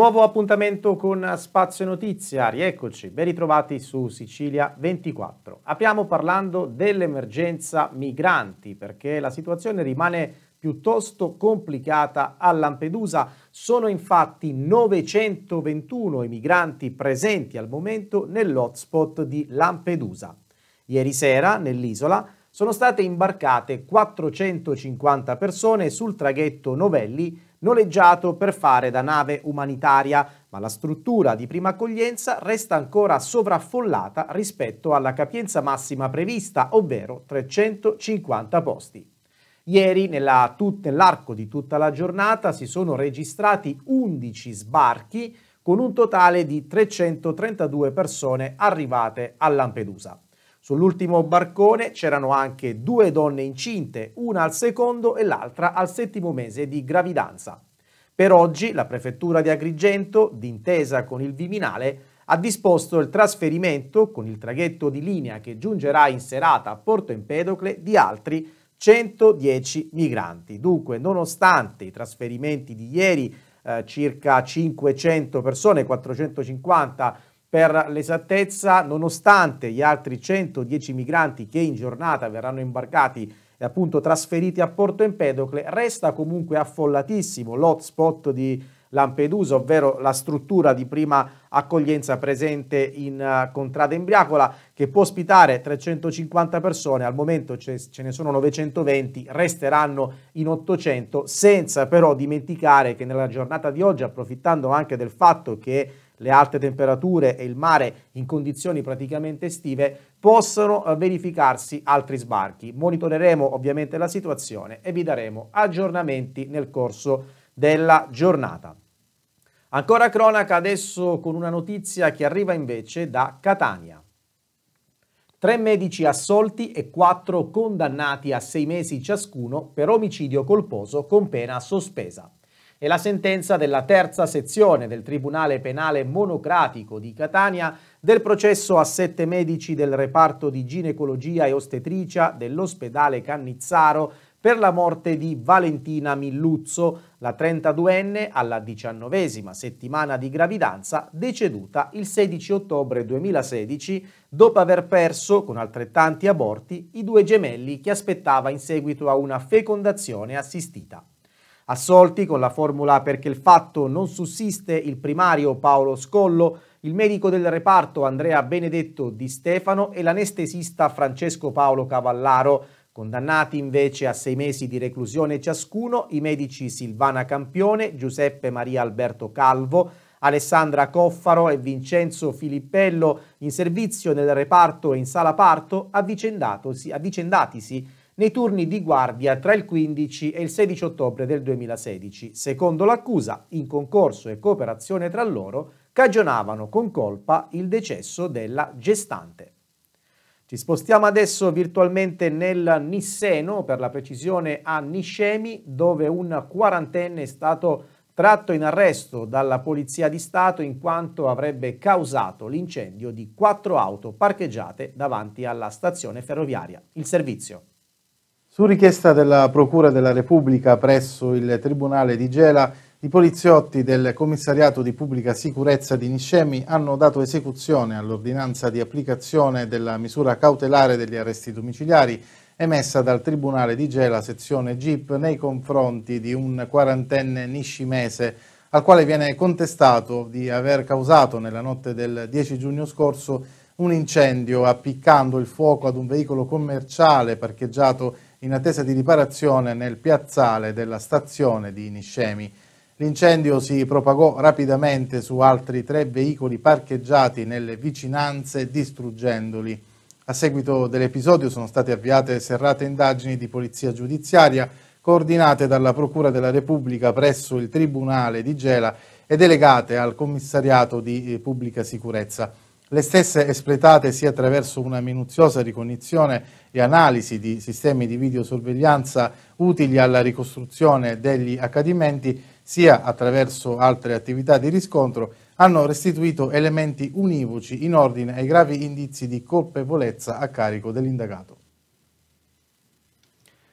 Nuovo appuntamento con Spazio Notizia, rieccoci, ben ritrovati su Sicilia 24. Apriamo parlando dell'emergenza migranti perché la situazione rimane piuttosto complicata a Lampedusa. Sono infatti 921 i migranti presenti al momento nell'hotspot di Lampedusa. Ieri sera nell'isola sono state imbarcate 450 persone sul traghetto Novelli noleggiato per fare da nave umanitaria, ma la struttura di prima accoglienza resta ancora sovraffollata rispetto alla capienza massima prevista, ovvero 350 posti. Ieri, nell'arco di tutta la giornata, si sono registrati 11 sbarchi con un totale di 332 persone arrivate a Lampedusa. Sull'ultimo barcone c'erano anche due donne incinte, una al secondo e l'altra al settimo mese di gravidanza. Per oggi la prefettura di Agrigento, d'intesa con il Viminale, ha disposto il trasferimento con il traghetto di linea che giungerà in serata a Porto Empedocle di altri 110 migranti. Dunque, nonostante i trasferimenti di ieri, eh, circa 500 persone, 450 per l'esattezza, nonostante gli altri 110 migranti che in giornata verranno imbarcati e appunto trasferiti a Porto Empedocle, resta comunque affollatissimo l'hotspot di Lampedusa, ovvero la struttura di prima accoglienza presente in uh, Contrada Embriacola, che può ospitare 350 persone, al momento ce ne sono 920, resteranno in 800, senza però dimenticare che nella giornata di oggi, approfittando anche del fatto che le alte temperature e il mare in condizioni praticamente estive, possono eh, verificarsi altri sbarchi. Monitoreremo ovviamente la situazione e vi daremo aggiornamenti nel corso della giornata. Ancora cronaca adesso con una notizia che arriva invece da Catania. Tre medici assolti e quattro condannati a sei mesi ciascuno per omicidio colposo con pena sospesa e la sentenza della terza sezione del Tribunale Penale Monocratico di Catania del processo a sette medici del reparto di ginecologia e ostetricia dell'ospedale Cannizzaro per la morte di Valentina Milluzzo, la 32enne alla diciannovesima settimana di gravidanza, deceduta il 16 ottobre 2016 dopo aver perso, con altrettanti aborti, i due gemelli che aspettava in seguito a una fecondazione assistita. Assolti con la formula perché il fatto non sussiste il primario Paolo Scollo, il medico del reparto Andrea Benedetto Di Stefano e l'anestesista Francesco Paolo Cavallaro. Condannati invece a sei mesi di reclusione ciascuno i medici Silvana Campione, Giuseppe Maria Alberto Calvo, Alessandra Coffaro e Vincenzo Filippello in servizio nel reparto e in sala parto avvicendatisi nei turni di guardia tra il 15 e il 16 ottobre del 2016. Secondo l'accusa, in concorso e cooperazione tra loro, cagionavano con colpa il decesso della gestante. Ci spostiamo adesso virtualmente nel Nisseno, per la precisione a Niscemi, dove un quarantenne è stato tratto in arresto dalla Polizia di Stato in quanto avrebbe causato l'incendio di quattro auto parcheggiate davanti alla stazione ferroviaria. Il servizio. Su richiesta della Procura della Repubblica presso il Tribunale di Gela, i poliziotti del Commissariato di Pubblica Sicurezza di Niscemi hanno dato esecuzione all'ordinanza di applicazione della misura cautelare degli arresti domiciliari emessa dal Tribunale di Gela, sezione GIP, nei confronti di un quarantenne niscimese al quale viene contestato di aver causato nella notte del 10 giugno scorso un incendio appiccando il fuoco ad un veicolo commerciale parcheggiato in in attesa di riparazione nel piazzale della stazione di Niscemi. L'incendio si propagò rapidamente su altri tre veicoli parcheggiati nelle vicinanze, distruggendoli. A seguito dell'episodio sono state avviate serrate indagini di polizia giudiziaria coordinate dalla Procura della Repubblica presso il Tribunale di Gela e delegate al Commissariato di eh, Pubblica Sicurezza le stesse espletate sia attraverso una minuziosa ricognizione e analisi di sistemi di videosorveglianza utili alla ricostruzione degli accadimenti, sia attraverso altre attività di riscontro, hanno restituito elementi univoci in ordine ai gravi indizi di colpevolezza a carico dell'indagato.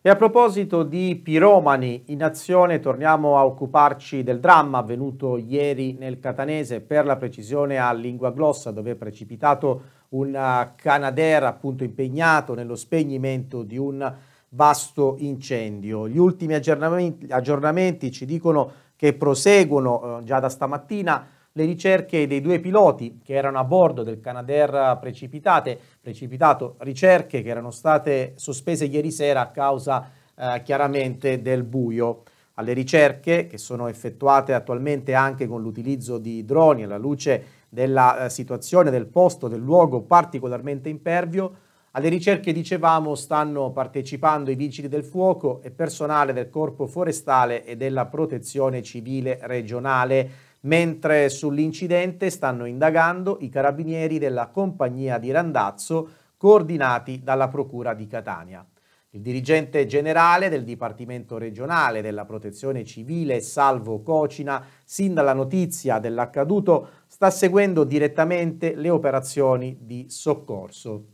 E a proposito di piromani in azione, torniamo a occuparci del dramma avvenuto ieri nel Catanese, per la precisione a Lingua Glossa, dove è precipitato un eh, Canadair appunto impegnato nello spegnimento di un vasto incendio. Gli ultimi aggiornamenti, aggiornamenti ci dicono che proseguono eh, già da stamattina le ricerche dei due piloti che erano a bordo del Canadair precipitate, precipitato, ricerche che erano state sospese ieri sera a causa eh, chiaramente del buio. Alle ricerche che sono effettuate attualmente anche con l'utilizzo di droni alla luce della eh, situazione del posto, del luogo particolarmente impervio, alle ricerche, dicevamo, stanno partecipando i vigili del fuoco e personale del corpo forestale e della protezione civile regionale mentre sull'incidente stanno indagando i carabinieri della compagnia di Randazzo coordinati dalla Procura di Catania. Il dirigente generale del Dipartimento regionale della Protezione Civile, Salvo Cocina, sin dalla notizia dell'accaduto, sta seguendo direttamente le operazioni di soccorso.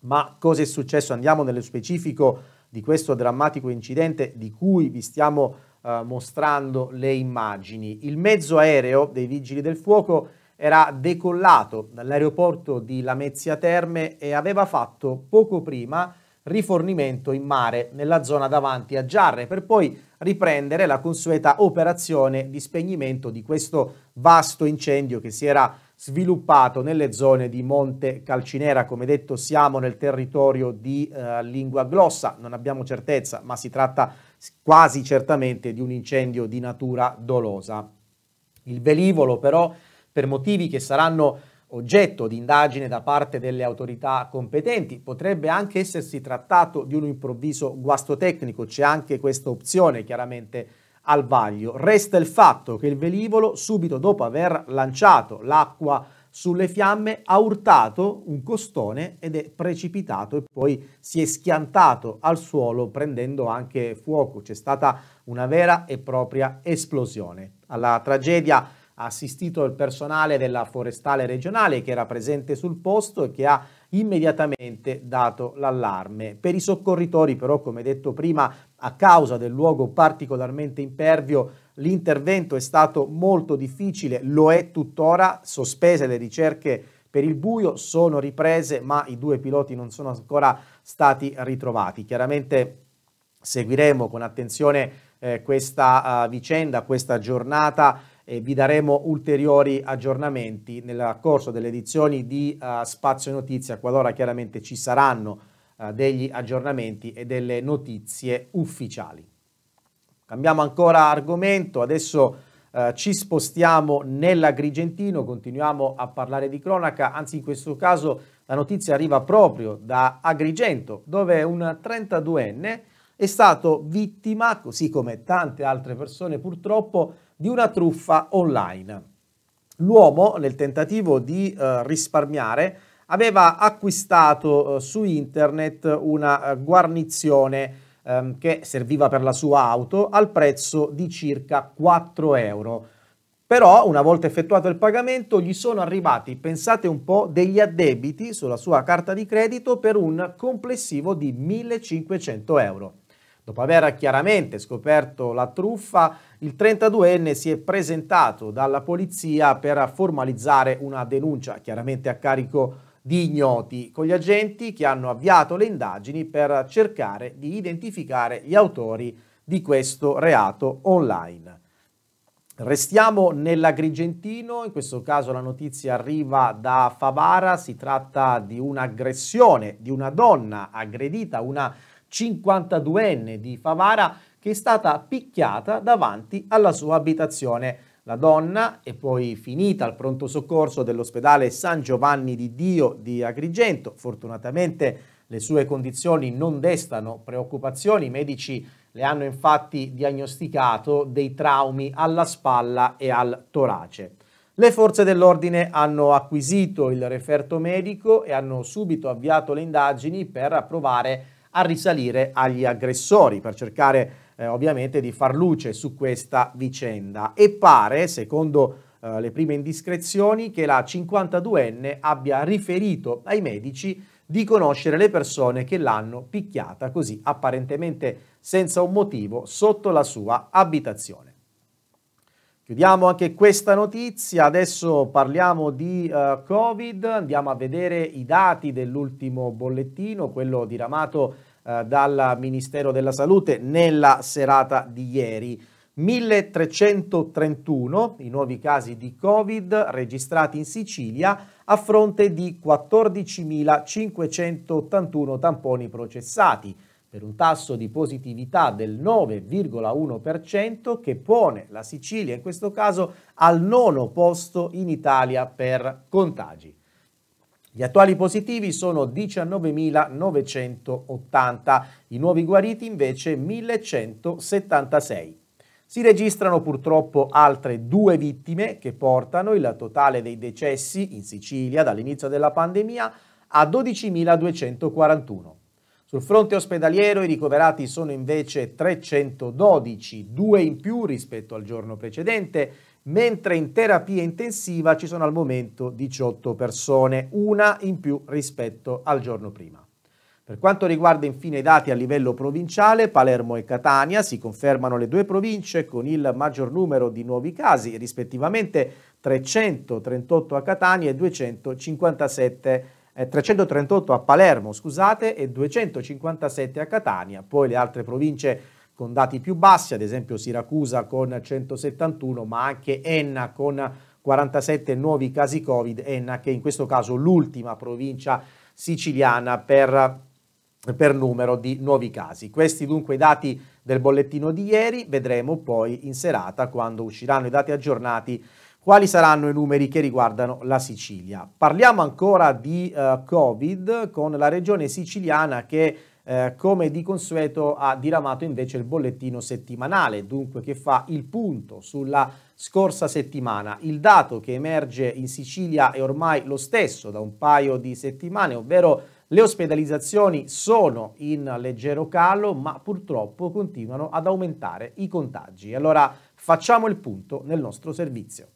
Ma cosa è successo? Andiamo nello specifico di questo drammatico incidente di cui vi stiamo eh, mostrando le immagini. Il mezzo aereo dei Vigili del Fuoco era decollato dall'aeroporto di Lamezia Terme e aveva fatto poco prima rifornimento in mare nella zona davanti a Giarre per poi riprendere la consueta operazione di spegnimento di questo vasto incendio che si era sviluppato nelle zone di Monte Calcinera. Come detto siamo nel territorio di eh, Lingua Glossa, non abbiamo certezza ma si tratta di quasi certamente di un incendio di natura dolosa. Il velivolo però, per motivi che saranno oggetto di indagine da parte delle autorità competenti, potrebbe anche essersi trattato di un improvviso guasto tecnico, c'è anche questa opzione chiaramente al vaglio. Resta il fatto che il velivolo, subito dopo aver lanciato l'acqua sulle fiamme, ha urtato un costone ed è precipitato e poi si è schiantato al suolo prendendo anche fuoco. C'è stata una vera e propria esplosione. Alla tragedia ha assistito il personale della forestale regionale che era presente sul posto e che ha immediatamente dato l'allarme. Per i soccorritori però, come detto prima, a causa del luogo particolarmente impervio, l'intervento è stato molto difficile, lo è tuttora, sospese le ricerche per il buio, sono riprese, ma i due piloti non sono ancora stati ritrovati. Chiaramente seguiremo con attenzione eh, questa uh, vicenda, questa giornata e vi daremo ulteriori aggiornamenti nel corso delle edizioni di uh, Spazio Notizia, qualora chiaramente ci saranno uh, degli aggiornamenti e delle notizie ufficiali. Cambiamo ancora argomento, adesso uh, ci spostiamo nell'Agrigentino, continuiamo a parlare di cronaca, anzi in questo caso la notizia arriva proprio da Agrigento, dove un 32enne è stato vittima, così come tante altre persone purtroppo, di una truffa online. L'uomo, nel tentativo di eh, risparmiare, aveva acquistato eh, su internet una eh, guarnizione ehm, che serviva per la sua auto al prezzo di circa 4 euro. Però una volta effettuato il pagamento gli sono arrivati, pensate un po', degli addebiti sulla sua carta di credito per un complessivo di 1500 euro. Dopo aver chiaramente scoperto la truffa, il 32enne si è presentato dalla polizia per formalizzare una denuncia, chiaramente a carico di ignoti, con gli agenti che hanno avviato le indagini per cercare di identificare gli autori di questo reato online. Restiamo nell'Agrigentino, in questo caso la notizia arriva da Favara, si tratta di un'aggressione di una donna aggredita, una 52enne di Favara che è stata picchiata davanti alla sua abitazione. La donna è poi finita al pronto soccorso dell'ospedale San Giovanni di Dio di Agrigento. Fortunatamente le sue condizioni non destano preoccupazioni, i medici le hanno infatti diagnosticato dei traumi alla spalla e al torace. Le forze dell'ordine hanno acquisito il referto medico e hanno subito avviato le indagini per provare approvare a risalire agli aggressori per cercare eh, ovviamente di far luce su questa vicenda e pare, secondo eh, le prime indiscrezioni, che la 52enne abbia riferito ai medici di conoscere le persone che l'hanno picchiata così apparentemente senza un motivo sotto la sua abitazione. Chiudiamo anche questa notizia, adesso parliamo di uh, Covid, andiamo a vedere i dati dell'ultimo bollettino, quello diramato uh, dal Ministero della Salute nella serata di ieri. 1331 i nuovi casi di Covid registrati in Sicilia a fronte di 14.581 tamponi processati per un tasso di positività del 9,1% che pone la Sicilia in questo caso al nono posto in Italia per contagi. Gli attuali positivi sono 19.980, i nuovi guariti invece 1.176. Si registrano purtroppo altre due vittime che portano il totale dei decessi in Sicilia dall'inizio della pandemia a 12.241. Sul fronte ospedaliero i ricoverati sono invece 312, due in più rispetto al giorno precedente, mentre in terapia intensiva ci sono al momento 18 persone, una in più rispetto al giorno prima. Per quanto riguarda infine i dati a livello provinciale, Palermo e Catania si confermano le due province con il maggior numero di nuovi casi, rispettivamente 338 a Catania e 257 a Catania. 338 a Palermo, scusate, e 257 a Catania. Poi le altre province con dati più bassi, ad esempio Siracusa con 171, ma anche Enna con 47 nuovi casi Covid, Enna che in questo caso l'ultima provincia siciliana per, per numero di nuovi casi. Questi dunque i dati del bollettino di ieri, vedremo poi in serata quando usciranno i dati aggiornati quali saranno i numeri che riguardano la Sicilia. Parliamo ancora di eh, Covid con la regione siciliana che eh, come di consueto ha diramato invece il bollettino settimanale, dunque che fa il punto sulla scorsa settimana. Il dato che emerge in Sicilia è ormai lo stesso da un paio di settimane, ovvero le ospedalizzazioni sono in leggero calo, ma purtroppo continuano ad aumentare i contagi. Allora facciamo il punto nel nostro servizio.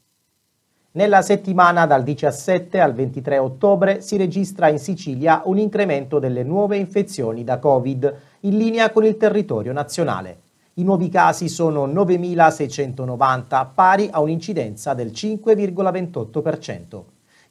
Nella settimana dal 17 al 23 ottobre si registra in Sicilia un incremento delle nuove infezioni da Covid, in linea con il territorio nazionale. I nuovi casi sono 9.690, pari a un'incidenza del 5,28%.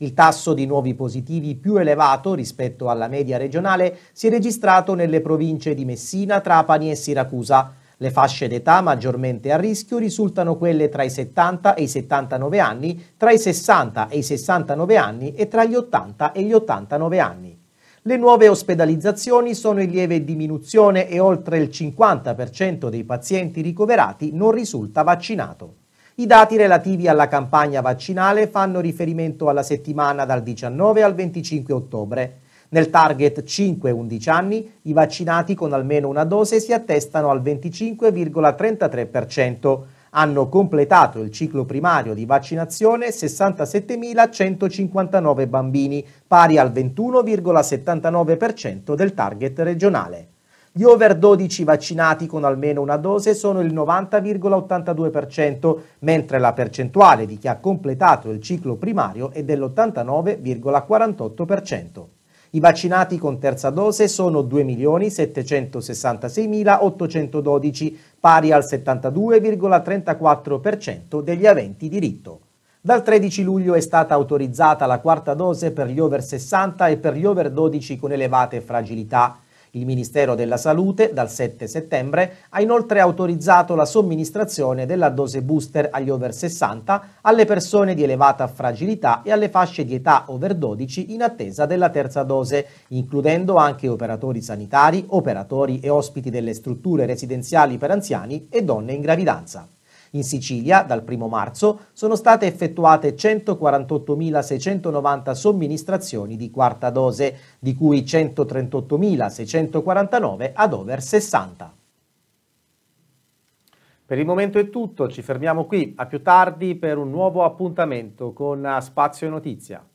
Il tasso di nuovi positivi più elevato rispetto alla media regionale si è registrato nelle province di Messina, Trapani e Siracusa, le fasce d'età maggiormente a rischio risultano quelle tra i 70 e i 79 anni, tra i 60 e i 69 anni e tra gli 80 e gli 89 anni. Le nuove ospedalizzazioni sono in lieve diminuzione e oltre il 50% dei pazienti ricoverati non risulta vaccinato. I dati relativi alla campagna vaccinale fanno riferimento alla settimana dal 19 al 25 ottobre. Nel target 5-11 anni i vaccinati con almeno una dose si attestano al 25,33%. Hanno completato il ciclo primario di vaccinazione 67.159 bambini, pari al 21,79% del target regionale. Gli over 12 vaccinati con almeno una dose sono il 90,82%, mentre la percentuale di chi ha completato il ciclo primario è dell'89,48%. I vaccinati con terza dose sono 2.766.812, pari al 72,34% degli aventi diritto. Dal 13 luglio è stata autorizzata la quarta dose per gli over 60 e per gli over 12 con elevate fragilità il Ministero della Salute, dal 7 settembre, ha inoltre autorizzato la somministrazione della dose booster agli over 60, alle persone di elevata fragilità e alle fasce di età over 12 in attesa della terza dose, includendo anche operatori sanitari, operatori e ospiti delle strutture residenziali per anziani e donne in gravidanza. In Sicilia, dal 1 marzo, sono state effettuate 148.690 somministrazioni di quarta dose, di cui 138.649 ad over 60. Per il momento è tutto, ci fermiamo qui, a più tardi per un nuovo appuntamento con Spazio e Notizia.